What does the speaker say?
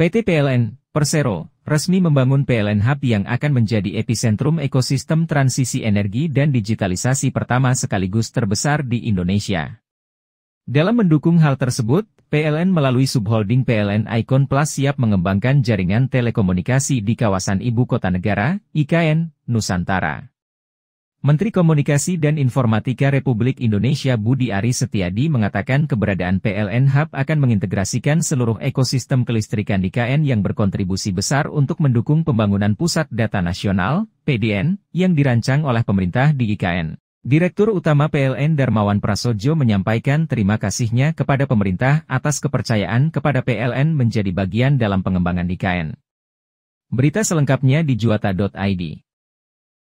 PT PLN, Persero, resmi membangun PLN Hub yang akan menjadi epicentrum ekosistem transisi energi dan digitalisasi pertama sekaligus terbesar di Indonesia. Dalam mendukung hal tersebut, PLN melalui subholding PLN Icon Plus siap mengembangkan jaringan telekomunikasi di kawasan Ibu Kota Negara, IKN, Nusantara. Menteri Komunikasi dan Informatika Republik Indonesia Budi Ari Setiadi mengatakan keberadaan PLN Hub akan mengintegrasikan seluruh ekosistem kelistrikan di KN yang berkontribusi besar untuk mendukung pembangunan Pusat Data Nasional (PDN) yang dirancang oleh pemerintah di IKN. Direktur Utama PLN Darmawan Prasojo menyampaikan terima kasihnya kepada pemerintah atas kepercayaan kepada PLN menjadi bagian dalam pengembangan IKN. Berita selengkapnya di juata.id.